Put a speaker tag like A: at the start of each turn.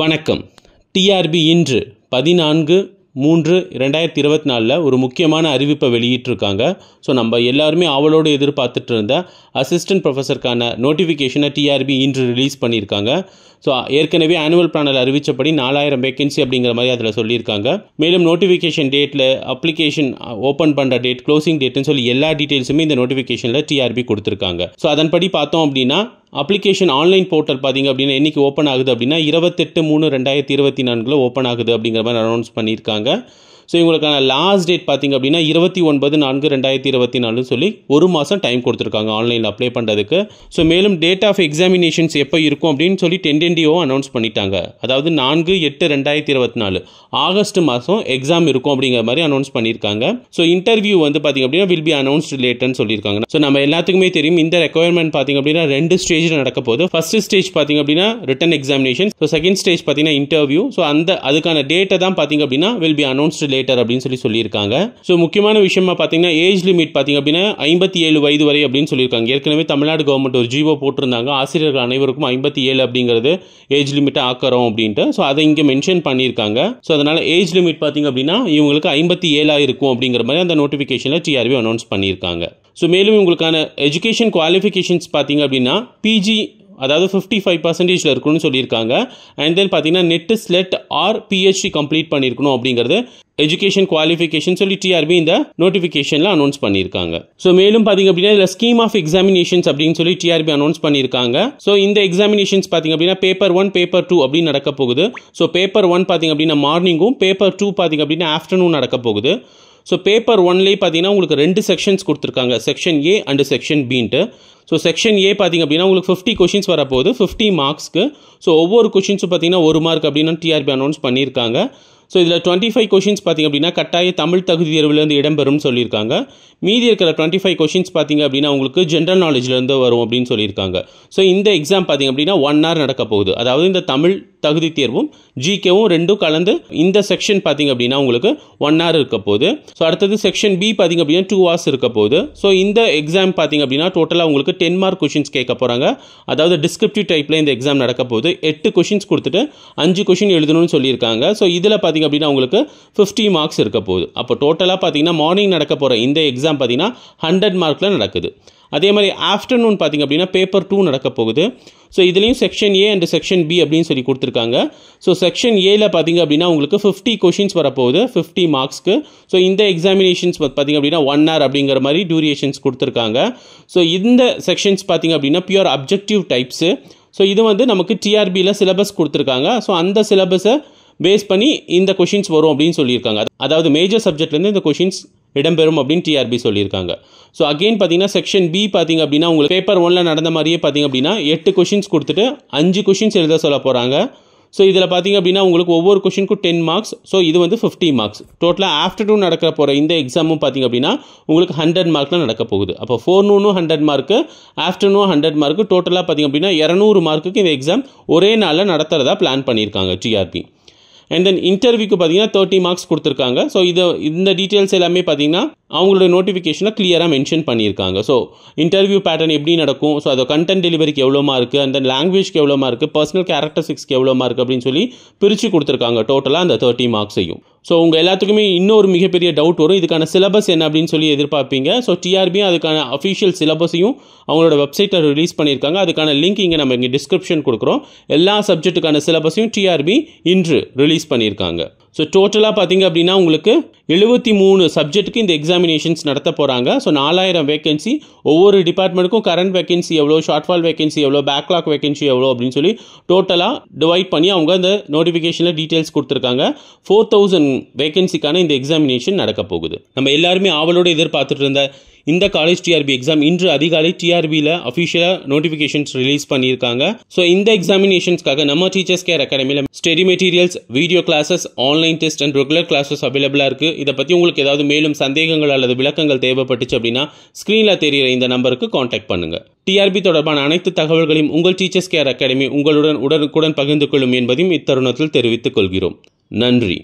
A: வணக்கம் டிஆர்பி இன்று பதினான்கு மூன்று ரெண்டாயிரத்தி இருபத்தி நாலில் ஒரு முக்கியமான அறிவிப்பை வெளியிட்டிருக்காங்க ஸோ நம்ம எல்லாருமே அவளோடு எதிர்பார்த்துட்டு இருந்த அசிஸ்டன்ட் ப்ரொஃபஸருக்கான நோட்டிஃபிகேஷனை டிஆர்பி இன்று ரிலீஸ் பண்ணியிருக்காங்க ஸோ ஏற்கனவே ஆனுவல் பிளானில் அறிவித்தபடி நாலாயிரம் வேகன்சி அப்படிங்கிற மாதிரி அதில் சொல்லியிருக்காங்க மேலும் நோட்டிஃபிகேஷன் டேட்டில் அப்ளிகேஷன் ஓப்பன் பண்ணுற டேட் க்ளோசிங் டேட்னு சொல்லி எல்லா டீட்டெயில்ஸுமே இந்த நோட்டிஃபிகேஷனில் டிஆர்பி கொடுத்துருக்காங்க ஸோ அதன்படி பார்த்தோம் அப்படின்னா அப்ளிகேஷன் ஆன்லைன் போர்ட்டல் பார்த்திங்க அப்படின்னா என்றைக்கு ஓப்பன் ஆகுது அப்படின்னா இருபத்தெட்டு மூணு ரெண்டாயிரத்தி இருபத்தி நான்கில் ஓப்பன் ஆகுது அப்படிங்கிற மாதிரி அனௌன்ஸ் பண்ணியிருக்காங்க ஸோ இவங்களுக்கான லாஸ்ட் டேட் பார்த்திங்க அப்படின்னா இருபத்தி ஒன்பது நான்கு ரெண்டாயிரத்தி இருபத்தி நாலுன்னு சொல்லி ஒரு மாதம் டைம் கொடுத்துருக்காங்க ஆன்லைனில் அப்ளை பண்ணுறதுக்கு ஸோ மேலும் டேட் ஆஃப் எக்ஸாமினேஷன்ஸ் எப்போ இருக்கும் அப்படின்னு சொல்லி டென்டென்டிஓ அனௌன்ஸ் பண்ணிட்டாங்க அதாவது நான்கு எட்டு ரெண்டாயிரத்தி இருபத்தி நாலு ஆகஸ்ட் மாதம் எக்ஸாம் இருக்கும் அப்படிங்கிற மாதிரி அனௌன்ஸ் பண்ணியிருக்காங்க ஸோ இன்டர்வியூ வந்து பார்த்திங்க அப்படின்னா வில் பி அனௌன்ஸ் லேட்டர்னு சொல்லியிருக்காங்க ஸோ நம்ம எல்லாத்துக்குமே தெரியும் இந்த ரெக்குயர்மெண்ட் பார்த்திங்க அப்படின்னா ரெண்டு ஸ்டேஜில் நடக்க போது ஃபர்ஸ்ட் ஸ்டேஜ் பார்த்திங்க அப்படின்னா written examination so second stage பார்த்திங்கன்னா இன்டர்வியூ ஸோ அந்த அதுக்கான டேட்டை தான் பார்த்திங்க அப்படின்னா will be announced late regulator அப்படின்னு சொல்லி சொல்லியிருக்காங்க ஸோ முக்கியமான விஷயமா பார்த்தீங்கன்னா ஏஜ் லிமிட் பார்த்தீங்க அப்படின்னா ஐம்பத்தி ஏழு வயது வரை அப்படின்னு சொல்லியிருக்காங்க ஏற்கனவே தமிழ்நாடு கவர்மெண்ட் ஒரு ஜீவோ போட்டிருந்தாங்க ஆசிரியர்கள் அனைவருக்கும் ஐம்பத்தி ஏழு அப்படிங்கிறது ஏஜ் லிமிட்டை ஆக்கிறோம் அப்படின்ட்டு ஸோ அதை இங்கே மென்ஷன் பண்ணியிருக்காங்க ஸோ அதனால் ஏஜ் லிமிட் பார்த்தீங்க அப்படின்னா இவங்களுக்கு ஐம்பத்தி ஏழாக இருக்கும் அப்படிங்கிற மாதிரி அந்த நோட்டிஃபிகேஷனில் டிஆர்பி அனௌன்ஸ் பண்ணியிருக்காங்க ஸோ மேலும் உங்களுக்கான எஜுகேஷன் குவாலிஃபிகேஷன்ஸ் பார்த்தீங்க அப்படின்னா பிஜி அதாவது ஃபிஃப்டி ஃபைவ் பர்சன்டேஜில் இருக்கணும்னு சொல்லியிருக்காங்க அண்ட் தென் பார்த்தீங்கன்னா net SLET or PhD complete பண்ணியிருக்கணும் அப்படிங்கிறது எஜுகேஷன் குவாலிஃபிகேஷன் சொல்லி டிஆர்பி இந்த நோட்டிஃபிகேஷனில் அனௌன்ஸ் பண்ணியிருக்காங்க ஸோ மேலும் பார்த்தீங்க அப்படின்னா இதில் ஸ்கீம் ஆஃப் எக்ஸாமினேஷன்ஸ் அப்படின்னு சொல்லி டிஆர்பி அனௌன்ஸ் பண்ணியிருக்காங்க ஸோ இந்த எக்ஸாமினேஷன்ஸ் பார்த்தீங்க அப்படின்னா பேப்பர் ஒன் பேப்பர் டூ அப்படின்னு நடக்க போகுது ஸோ பேப்பர் ஒன் பார்த்தீங்க அப்படின்னா மார்னிங்கும் பேப்பர் டூ பார்த்தீங்க அப்படின்னா ஆஃப்டர்நூன் நடக்க போகுது ஸோ பேப்பர் ஒன்லேயே பார்த்தீங்கன்னா உங்களுக்கு ரெண்டு செக்ஷன்ஸ் கொடுத்துருக்காங்க செக்ஷன் ஏ அண்டு செக்ஷன் பின்ட்டு ஸோ செக்ஷன் ஏ பார்த்திங்க அப்படின்னா உங்களுக்கு ஃபிஃப்டி கொஷின்ஸ் வரப்போகுது ஃபிஃப்டி மார்க்ஸ்க்கு ஸோ ஒவ்வொரு கொஷின்ஸும் பார்த்தீங்கன்னா ஒரு மார்க் அப்படின்னு டிஆர்பி அனௌன்ஸ் பண்ணியிருக்காங்க ஸோ இதில் டுவெண்ட்டி ஃபைவ் கொஷின்ஸ் பார்த்திங்க அப்படின்னா கட்டாய தமிழ் தகுதி தேர்வுலேருந்து இடம்பெறும்னு சொல்லியிருக்காங்க மீதி இருக்கிற டுவெண்ட்டி ஃபைவ் கொஷின்ஸ் பார்த்திங்க அப்படின்னா உங்களுக்கு ஜென்ரல் நாலேஜ்லேருந்து வரும் அப்படின்னு சொல்லியிருக்காங்க ஸோ இந்த எக்ஸாம் பார்த்திங்க அப்படின்னா ஒன் ஹவர் நடக்க போகுது அதாவது இந்த தமிழ் தகுதி தேர்வும் ஜிகேவும் ரெண்டும் கலந்து இந்த செக்ஷன் பார்த்தீங்க அப்படின்னா உங்களுக்கு ஒன் ஹவர் இருக்க போகுது ஸோ அடுத்தது செக்ஷன் பி பார்த்தீங்க அப்படின்னா டூ ஹவர்ஸ் இருக்க போகுது ஸோ இந்த எக்ஸாம் பார்த்தீங்க அப்படின்னா டோட்டலாக உங்களுக்கு டென் மார்க் கொஷின்ஸ் கேட்க போகிறாங்க அதாவது டிஸ்கிரிப்டிவ் டைப்பில் இந்த எக்ஸாம் நடக்க போகுது எட்டு கொஷின்ஸ் கொடுத்துட்டு அஞ்சு கொஷின் எழுதணும்னு சொல்லியிருக்காங்க ஸோ இதில் பார்த்தீங்க அப்படின்னா உங்களுக்கு ஃபிஃப்டி மார்க்ஸ் இருக்க போகுது அப்போ டோட்டலாக பார்த்தீங்கன்னா மார்னிங் நடக்க போகிற இந்த எக்ஸாம் பார்த்தீங்கன்னா ஹண்ட்ரட் மார்க்கில் நடக்குது அதே மாதிரி ஆஃப்டர்நூன் பார்த்திங்க அப்படின்னா பேப்பர் டூ நடக்க போகுது ஸோ இதுலேயும் section A and section B அப்படின்னு சொல்லி கொடுத்துருக்காங்க ஸோ செக்ஷன் ஏல பார்த்திங்க அப்படின்னா உங்களுக்கு ஃபிஃப்டி கொஷின்ஸ் வரப்போகுது ஃபிஃப்டி மார்க்ஸ்க்கு ஸோ இந்த எக்ஸாமினேஷன்ஸ் பார்த்திங்க அப்படின்னா ஒன் ஹவர் அப்படிங்கிற மாதிரி டியூரியேஷன்ஸ் கொடுத்துருக்காங்க ஸோ இந்த செக்ஷன்ஸ் பார்த்திங்க அப்படின்னா பியூர் அப்ஜெக்டிவ் டைப்ஸு ஸோ இது வந்து நமக்கு டிஆர்பியில் சிலபஸ் கொடுத்துருக்காங்க ஸோ அந்த சிலபஸை பேஸ் பண்ணி இந்த கொஷின்ஸ் வரும் அப்படின்னு சொல்லியிருக்காங்க அதாவது மேஜர் சப்ஜெக்ட்லேருந்து இந்த கொஷின்ஸ் இடம்பெறும் அப்படின்னு டிஆர்பி சொல்லியிருக்காங்க ஸோ அகெயின் பார்த்தீங்கன்னா செக்ஷன் பி பார்த்திங்க அப்படின்னா உங்களுக்கு பேப்பர் ஒனில் நடந்த மாதிரியே பார்த்தீங்க அப்படின்னா எட்டு கொஷின்ஸ் கொடுத்துட்டு அஞ்சு கொஷின்ஸ் எழுத சொல்ல போகிறாங்க ஸோ இதில் பார்த்தீங்க அப்படின்னா உங்களுக்கு ஒவ்வொரு கொஷினுக்கும் டென் மார்க்ஸ் ஸோ இது வந்து ஃபிஃப்டி மார்க்ஸ் டோட்டலாக ஆஃப்டர் டூ நடக்கிற போகிற இந்த எக்ஸாமும் பார்த்தீங்க அப்படின்னா உங்களுக்கு ஹண்ட்ரட் மார்க்கில் நடக்க போகுது அப்போ நூனும் ஹண்ட்ரட் மார்க்கு ஆஃப்டர்நூனும் ஹண்ட்ரட் மார்க்கு டோட்டலாக பார்த்தீங்க அப்படின்னா இரநூறு மார்க்குக்கு இந்த எக்ஸாம் ஒரே நாளில் நடத்துகிறதா பிளான் பண்ணியிருக்காங்க டிஆர்பி அண்ட் தென் இன்டர்வியூக்கு பார்த்தீங்கன்னா தேர்ட்டி மார்க்ஸ் கொடுத்துருக்காங்க ஸோ இதை இந்த டீட்டெயில்ஸ் எல்லாமே பார்த்தீங்கன்னா அவங்களோட நோட்டிஃபிகேஷனில் கிளியராக மென்ஷன் பண்ணியிருக்காங்க ஸோ இன்டர்வியூ பேட்டர்ன் எப்படி நடக்கும் ஸோ அதை கண்டென்ட் டெலிவரிக்கு எவ்வளோமா இருக்குது அந்த லாங்குவேஜ்க்கு எவ்வளோமா இருக்குது பர்சனல் கேரக்டரிஸ்டிக்ஸ்க்கு எவ்வளோமா இருக்குது அப்படின்னு சொல்லி பிரித்து கொடுத்துருக்காங்க டோட்டலாக அந்த தேர்ட்டி மார்க்ஸையும் ஸோ உங்கள் எல்லாத்துக்குமே இன்னொரு மிகப்பெரிய டவுட் வரும் இதுக்கான சிலபஸ் என்ன அப்படின்னு சொல்லி எதிர்பார்ப்பீங்க ஸோ டிஆர்பியும் அதுக்கான அஃபிஷியல் சிலபஸையும் அவங்களோட வெப்சைட்டில் ரிலீஸ் பண்ணியிருக்காங்க அதுக்கான லிங்க் இங்கே நம்ம இங்கே டிஸ்கிரிப்ஷன் கொடுக்குறோம் எல்லா சப்ஜெக்ட்டுக்கான சிலபஸையும் டிஆர்பி இன்று ரிலீஸ் பண்ணியிருக்காங்க ஸோ டோட்டலாக பார்த்தீங்க அப்படின்னா உங்களுக்கு எழுபத்தி மூணு சப்ஜெக்ட்டுக்கு இந்த எக்ஸாமினேஷன்ஸ் நடத்த போகிறாங்க ஸோ நாலாயிரம் வேகன்சி ஒவ்வொரு டிபார்ட்மெண்ட்டுக்கும் கரண்ட் வேகன்சி எவ்வளோ ஷார்ட்ஃபால் வேகன்சி எவ்வளோ பேக்லாக் வேகன்சி எவ்வளோ அப்படின்னு சொல்லி டோட்டலாக டிவைட் பண்ணி அவங்க அந்த நோட்டிஃபிகேஷனில் டீட்டெயில்ஸ் கொடுத்துருக்காங்க ஃபோர் தௌசண்ட் வேகன்சிக்கான இந்த எக்ஸாமினேஷன் நடக்க போகுது நம்ம எல்லாருமே ஆவலோடு எதிர்பார்த்துட்டு இருந்த இந்த காலேஜ் டிஆர்பி எக்ஸாம் இன்று அதிகாலை டிஆர்பியில் அஃபிஷியலாக நோட்டிஃபிகேஷன்ஸ் ரிலீஸ் பண்ணியிருக்காங்க ஸோ இந்த எக்ஸாமினேஷன்ஸ்க்காக நம்ம டீச்சர்ஸ் கேர் அகாடமியில் study materials video classes online test and regular classes அவைலபிளாக இருக்குது இதை பற்றி உங்களுக்கு ஏதாவது மேலும் சந்தேகங்கள் அல்லது விளக்கங்கள் தேவைப்பட்டுச்சு அப்படின்னா ஸ்க்ரீனில் தெரிகிற இந்த நம்பருக்கு காண்டாக்ட் பண்ணுங்கள் டிஆர்பி தொடர்பான அனைத்து தகவல்களையும் உங்கள் டீச்சர்ஸ் கேர் அகாடமி உங்களுடன் உடனுக்குடன் பகிர்ந்து கொள்ளும் என்பதையும் இத்தருணத்தில் தெரிவித்துக் கொள்கிறோம் நன்றி